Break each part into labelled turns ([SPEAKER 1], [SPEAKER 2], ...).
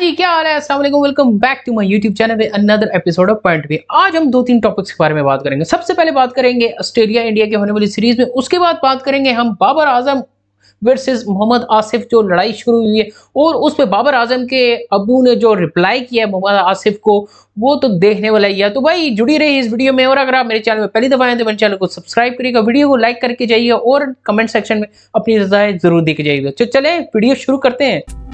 [SPEAKER 1] जी क्या हाल है अस्सलाम वालेकुम welcome back to my YouTube channel with another episode of point way आज हम दो तीन टॉपिक्स के बारे में बात करेंगे सबसे पहले बात करेंगे ऑस्ट्रेलिया इंडिया के होने वाली सीरीज में उसके बाद बात करेंगे हम बाबर आजम वर्सेस मोहम्मद आसिफ जो लड़ाई शुरू हुई है और उस पर बाबर आजम के अबू ने जो रिप्लाई किया है मोहम्मद आसिफ को वो तो देखने वाला ही है तो भाई जुड़ी रही इस वीडियो में और अगर आप मेरे चैनल में पहली दफा आए तो मेरे चैनल को सब्सक्राइब करिएगा वीडियो को लाइक करके जाइए और कमेंट सेक्शन में अपनी रजाएं जरूर देके जाइएगा तो चले वीडियो शुरू करते हैं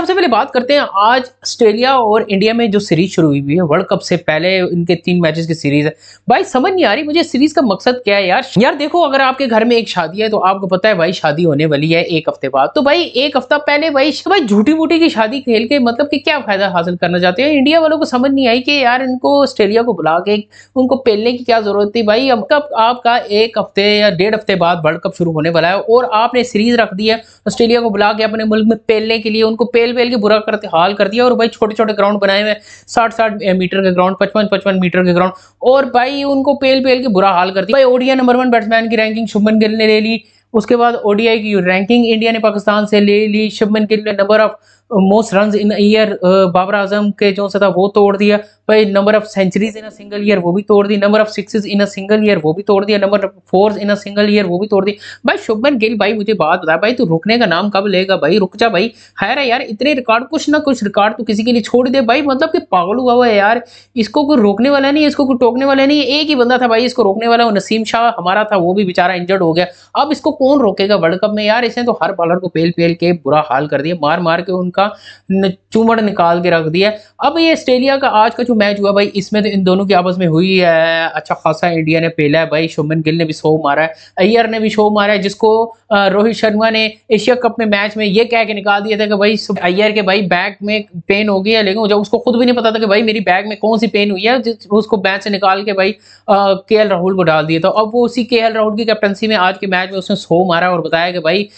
[SPEAKER 1] सबसे पहले बात करते हैं आज ऑस्ट्रेलिया और इंडिया में जो सीरीज शुरू हुई है वर्ल्ड कप से पहले इनके तीन मैचेस की सीरीज है भाई समझ नहीं आ रही मुझे सीरीज का मकसद क्या है यार यार देखो अगर आपके घर में एक शादी है तो आपको पता है भाई शादी होने वाली है एक हफ्ते बाद तो भाई एक हफ्ता पहले भाई भाई झूठी मूठी की शादी खेल के मतलब की क्या फायदा हासिल करना चाहते हैं इंडिया वालों को समझ नहीं आई कि यार इनको ऑस्ट्रेलिया को बुला के उनको पहलने की क्या जरूरत थी भाई अब कब आपका एक हफ्ते या डेढ़ हफ्ते बाद वर्ल्ड कप शुरू होने वाला है और आपने सीरीज रख दी है ऑस्ट्रेलिया को बुला के अपने मुल्क में पहलने के लिए उनको पेल बेल बेल के बुरा करते हाल कर दिया और भाई छोटे छोटे ग्राउंड बनाए हुए साठ साठ मीटर के ग्राउंड पचपन पचपन मीटर के ग्राउंड और भाई उनको पेल पेल के बुरा हाल कर दिया भाई ओडिया नंबर वन बैट्समैन की रैंकिंग शुभमन गिल ने ले ली उसके बाद ओडीआई की रैंकिंग इंडिया ने पाकिस्तान से ले ली शुभमन गिल ने number of most run in year Babar Azam के जो सा था वो तोड़ दिया भाई number of centuries in a single year वो भी तोड़ दी number of sixes in a single year वो भी तोड़ दिया number of fours in a single year वो भी तोड़ दी भाई शुभमन गिल भाई मुझे बात बताया भाई तू रुकने का नाम कब लेगा भाई रुक जा भाई है यार इतने रिकॉर्ड कुछ ना कुछ रिकॉर्ड तो किसी के लिए छोड़ दे भाई मतलब कि पागल हुआ हुआ है यार इसको कोई रोकने वाला नहीं इसको कोई टोकने वाला नहीं एक ही बंदा था भाई इसको रोकने वाला वो नसीम शाह हमारा था वो भी बेचारा इंजर्ड हो गया अब इसको कौन रोकेगा वर्ल्ड कप में यार इसने तो हर बॉलर को पेल पेल के बुरा हाल कर दिया मार मार के उनका का चूमड़ निकाल के रख दिया अब ये ऑस्ट्रेलिया का आज का जो मैच हुआ भाई इसमें तो इन दोनों की आपस में हुई है अच्छा खासा इंडिया ने पेला है भाई शुभमन गिल ने भी शो मारा है अय्यर ने भी शो मारा है जिसको रोहित शर्मा ने एशिया कप में मैच में ये कह के निकाल दिया था कि भाई अय्यर के भाई बैक में पेन हो गई है लेकिन जब उसको खुद भी नहीं पता था कि भाई मेरी बैग में कौन सी पेन हुई है उसको बैच से निकाल के भाई के एल राहुल को डाल दिया था अब वो उसी के एल राहुल की कैप्टनसी में आज के मैच में उसने शो मारा और बताया कि भाई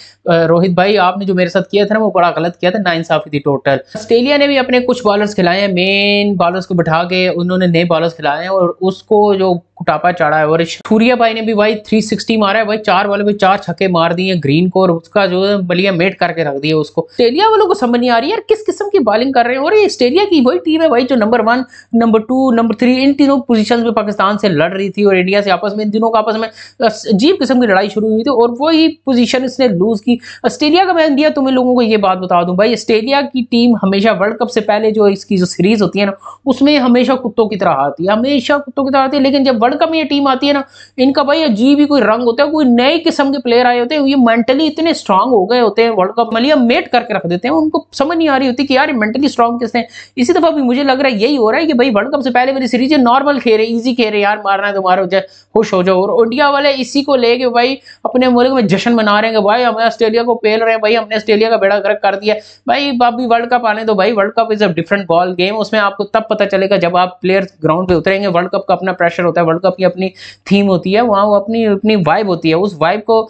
[SPEAKER 1] रोहित भाई आपने जो मेरे साथ किया था ना वो बड़ा गलत किया था ना ऑफ दी टोटल ऑस्ट्रेलिया ने भी अपने कुछ बॉलर्स खिलाए हैं मेन बॉलर्स को बैठा के उन्होंने नए बॉलर्स खिलाए हैं और उसको जो कुटापा चढ़ा है और सूर्या भाई ने भी भाई 360 मारा है भाई चार बॉलों में चार छक्के मार दिए ग्रीन को और उसका जो बलिया मेट करके रख दिया उसको ऑस्ट्रेलिया वालों को समझ नहीं आ रही है किस किस्म की बॉलिंग कर रहे हैं और ऑस्ट्रेलिया की वही टीम है भाई जो number one number two number three इन तीनों पोजिशन में पाकिस्तान से लड़ रही थी और इंडिया से आपस में इन दिनों का आपस में अजीब किस्म की लड़ाई शुरू हुई थी और वही पोजिशन इसने लूज की ऑस्ट्रेलिया का मैं इंडिया तुम्हें तो लोगों को ये बात बता दूँ भाई ऑस्ट्रेलिया ऑस्ट्रेलिया की टीम हमेशा वर्ल्ड कप से पहले जो इसकी जो सीरीज होती है ना उसमें हमेशा कुत्तों की तरह आती है हमेशा कुत्तों की तरह आती है लेकिन जब वर्ल्ड कप में ये टीम आती है ना इनका भाई अजीब ही कोई रंग होता है कोई नए किस्म के प्लेयर आए होते हैं ये मेंटली इतने स्ट्रांग हो गए होते हैं वर्ल्ड कप मलिया मेट करके रख देते हैं उनको समझ नहीं आ रही होती कि यार मेंटली स्ट्रांग किसने इसी दफा भी मुझे लग रहा है यही हो रहा है कि भाई वर्ल्ड कप से पहले मेरी सीरीज नॉर्मल खेल रहे ईजी खेल रहे यार मारना है तो मारो जाए खुश हो जाओ और इंडिया वाले इसी को लेके भाई अपने मुल्क में जश्न मना रहे हैं भाई हमें ऑस्ट्रेलिया को पेल रहे हैं भाई हमने ऑस्ट्रेलिया का बेड़ा गर्क कर दिया भाई भाई अभी वर्ल्ड कप आने दो भाई world cup is a different ball game उसमें आपको तब पता चलेगा जब आप प्लेयर ग्राउंड पे उतरेंगे वर्ल्ड कप का अपना प्रेशर होता है वर्ल्ड कप की अपनी थीम होती है वहाँ वो अपनी अपनी वाइब होती है उस वाइब को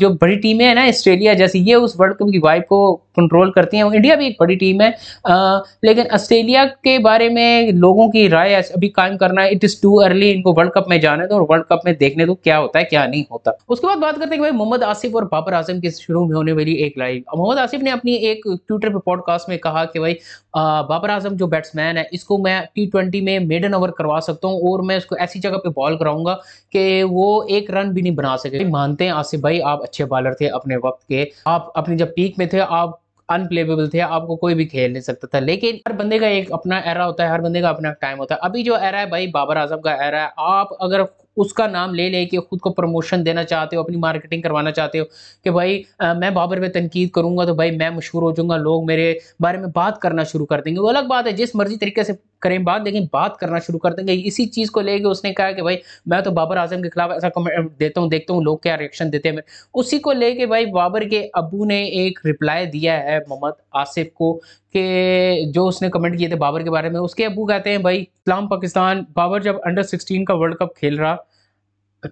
[SPEAKER 1] जो बड़ी टीमें हैं ना ऑस्ट्रेलिया जैसी ये उस वर्ल्ड कप की वाइब को कंट्रोल करती हैं इंडिया भी एक बड़ी टीम है लेकिन ऑस्ट्रेलिया के बारे में लोगों की राय अभी कायम करना है इट इज़ टू अर्ली इनको वर्ल्ड कप में जाने दो और वर्ल्ड कप में देखने दो क्या होता है क्या नहीं होता उसके बाद बात करते हैं कि भाई मोहम्मद आसिफ और बाबर आजम के शुरू में होने वाली एक लाइव मोहम्मद आसिफ ने अपनी एक ट्विटर पे पॉडकास्ट में कहा कि भाई बाबर आजम जो बैट्समैन है इसको मैं टी ट्वेंटी में मेडन ओवर करवा सकता हूँ और मैं उसको ऐसी जगह पे बॉल कराऊंगा कि वो एक रन भी नहीं बना सके मानते हैं आसिफ भाई आप अच्छे बॉलर थे अपने वक्त के आप अपने जब पीक में थे आप अनप्लेबल थे आपको कोई भी खेल नहीं सकता था लेकिन हर बंदे का एक अपना एरा होता है हर बंदे का अपना टाइम होता है अभी जो एरा है भाई बाबर आजम का एरा है आप अगर उसका नाम ले लेके ख़ुद को प्रमोशन देना चाहते हो अपनी मार्केटिंग करवाना चाहते हो कि भाई आ, मैं बाबर में तनकीद करूंगा तो भाई मैं मशहूर हो जाऊंगा लोग मेरे बारे में बात करना शुरू कर देंगे वो अलग बात है जिस मर्जी तरीके से करें बात लेकिन बात करना शुरू कर देंगे इसी चीज़ को लेके उसने कहा कि भाई मैं तो बाबर आजम के खिलाफ ऐसा देता हूँ देखता हूँ लोग क्या रिएक्शन देते हैं उसी को लेके भाई बाबर के अबू ने एक रिप्लाई दिया है मोहम्मद आसिफ को के जो उसने कमेंट किए थे बाबर के बारे में उसके अबू कहते हैं भाई इस्लाम पाकिस्तान बाबर जब अंडर सिक्सटीन का वर्ल्ड कप खेल रहा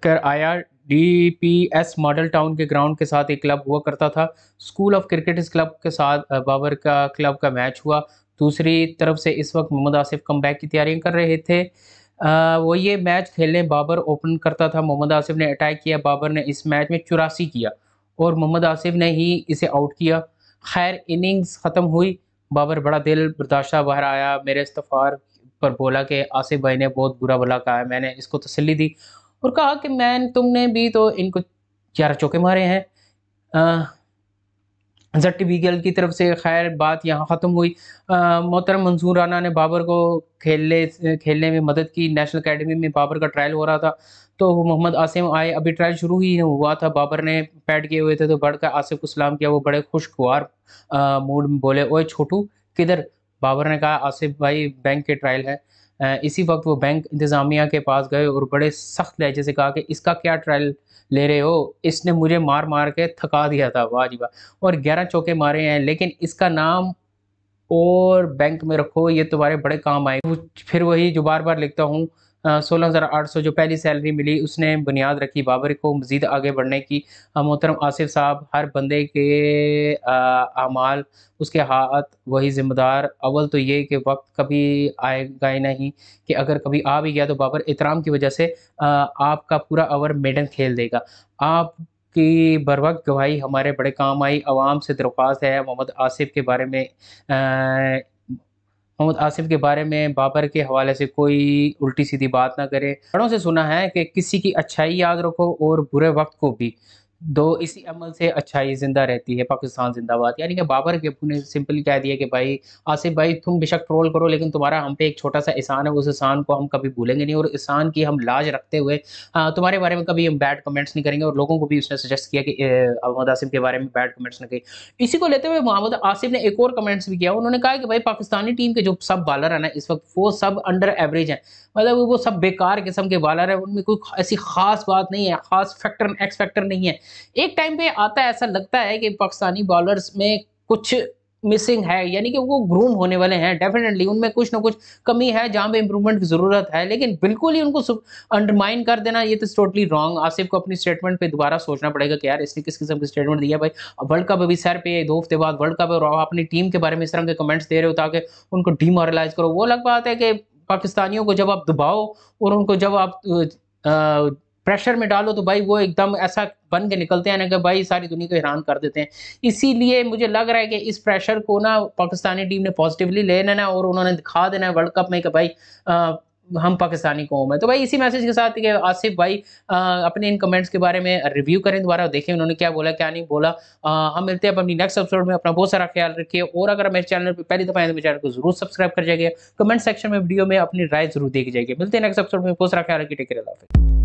[SPEAKER 1] कर आया डीपीएस मॉडल टाउन के ग्राउंड के साथ एक क्लब हुआ करता था स्कूल ऑफ क्रिकेट इस क्लब के साथ बाबर का क्लब का मैच हुआ दूसरी तरफ से इस वक्त मोहम्मद आसिफ कम की तैयारियाँ कर रहे थे आ, वो ये मैच खेलने बाबर ओपन करता था मोहम्मद आसिफ ने अटैक किया बाबर ने इस मैच में चौरासी किया और मोहम्मद आसिफ ने ही इसे आउट किया खैर इनिंग्स ख़त्म हुई बाबर बड़ा दिल बर्दाश्ता बाहर आया मेरे इस्तफ़ार पर बोला कि आसिफ भाई ने बहुत बुरा भला कहा है मैंने इसको तसली दी और कहा कि मैन तुमने भी तो इनको ग्यारह चौके मारे हैं जट बीगल की तरफ से खैर बात यहाँ ख़त्म हुई मोहतरम मंसूर राना ने बाबर को खेलने खेलने में मदद की नेशनल अकेडमी में बाबर का ट्रायल हो रहा था तो वो मोहम्मद आसिम आए अभी ट्रायल शुरू ही हुआ था बाबर ने पैड किए हुए थे तो बढ़कर आसिफ को सलाम किया वो बड़े खुशगवार मूड में बोले ओए छोटू किधर बाबर ने कहा आसिफ भाई बैंक के ट्रायल है इसी वक्त वो बैंक इंतज़ामिया के पास गए और बड़े सख्त लहजे से कहा कि इसका क्या ट्रायल ले रहे हो इसने मुझे मार मार के थका दिया था वाह जी वाह और ग्यारह चौके मारे हैं लेकिन इसका नाम और बैंक में रखो ये तुम्हारे बड़े काम आए फिर वही जो बार बार लिखता हूँ सोलह हज़ार आठ सौ जो पहली सैलरी मिली उसने बुनियाद रखी बाबर को मज़ीद आगे बढ़ने की मोहतरम आसिफ साहब हर बंदे के अमाल उसके हाथ वही ज़िम्मेदार अव्वल तो ये कि वक्त कभी आएगा ही नहीं कि अगर कभी आ भी गया तो बाबर एहतराम की वजह से आपका पूरा ओवर मेडन खेल देगा आप की बर वक्त गवाही हमारे बड़े काम आई आवाम से दरख्वास्त है मोहम्मद आसिफ के बारे में आ, मोहम्मद आसिफ के बारे में बाबर के हवाले से कोई उल्टी सीधी बात ना करें बड़ों से सुना है कि किसी की अच्छाई याद रखो और बुरे वक्त को भी दो इसी अमल से अच्छाई जिंदा रहती है पाकिस्तान जिंदाबाद यानी कि बाबर के ने सिंपली कह दिया कि भाई आसिफ भाई तुम बेशक ट्रोल करो लेकिन तुम्हारा हम पे एक छोटा सा एहसान है उस एहसान को हम कभी भूलेंगे नहीं और एहसान की हम लाज रखते हुए हाँ, तुम्हारे बारे में कभी हम बैड कमेंट्स नहीं करेंगे और लोगों को भी उसने सजेस्ट किया कि मोहम्मद आसिफ के बारे में बैड कमेंट्स नहीं करें इसी को लेते हुए मोहम्मद आसिफ ने एक और कमेंट्स भी किया उन्होंने कहा कि भाई पाकिस्तानी टीम के जो सब बॉलर है ना इस वक्त वो सब अंडर एवरेज हैं मतलब वो सब बेकार किस्म के बॉलर हैं उनमें कोई ऐसी खास बात नहीं है खास फैक्टर एक्स फैक्टर नहीं है एक टाइम पे आता है ऐसा लगता है कि पाकिस्तानी बॉलर्स में कुछ मिसिंग है यानी कि वो ग्रूम होने वाले हैं डेफिनेटली उनमें कुछ ना कुछ कमी है जहाँ पे इंप्रूवमेंट की ज़रूरत है लेकिन बिल्कुल ही उनको अंडरमाइन कर देना ये तो टोटली रॉन्ग आसिफ को अपनी स्टेटमेंट पे दोबारा सोचना पड़ेगा कि यार इसने किस किस्म की स्टेटमेंट दिया भाई वर्ल्ड कप अभी सर पे दो हफ्ते बाद वर्ल्ड कप और अपनी टीम के बारे में इस तरह के कमेंट्स दे रहे हो ताकि उनको डीमोरलाइज करो वो अलग बात है कि पाकिस्तानियों को जब आप दबाओ और उनको जब आप प्रेशर में डालो तो भाई वो एकदम ऐसा बन के निकलते हैं ना कि भाई सारी दुनिया को हैरान कर देते हैं इसीलिए मुझे लग रहा है कि इस प्रेशर को ना पाकिस्तानी टीम ने पॉजिटिवली ले लेना और उन्होंने दिखा देना है वर्ल्ड कप में कि भाई आ, हम पाकिस्तानी कौम है तो भाई इसी मैसेज के साथ कि आसिफ भाई आ, अपने इन कमेंट्स के बारे में रिव्यू करें दोबारा देखें उन्होंने क्या बोला क्या नहीं बोला आ, हम मिलते हैं अपनी नेक्स्ट एपिसोड में अपना बहुत सारा ख्याल रखिए और अगर मेरे चैनल पर पहली दफ़ा आए तो मेरे चैनल को जरूर सब्सक्राइब कर जाएगा कमेंट सेक्शन में वीडियो में अपनी राय जरूर देखी जाएगी मिलते हैं नेक्स्ट एपिसोड में बहुत सारा ख्याल रखिए टेक्रेला